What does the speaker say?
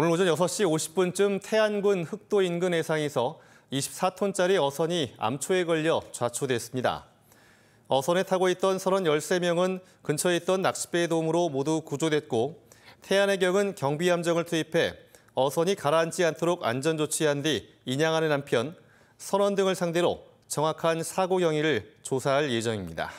오늘 오전 6시 50분쯤 태안군 흑도 인근 해상에서 24톤짜리 어선이 암초에 걸려 좌초됐습니다. 어선에 타고 있던 33명은 근처에 있던 낚싯배의 도움으로 모두 구조됐고 태안해경은 경비함정을 투입해 어선이 가라앉지 않도록 안전조치한 뒤 인양하는 한편 선원 등을 상대로 정확한 사고 경위를 조사할 예정입니다.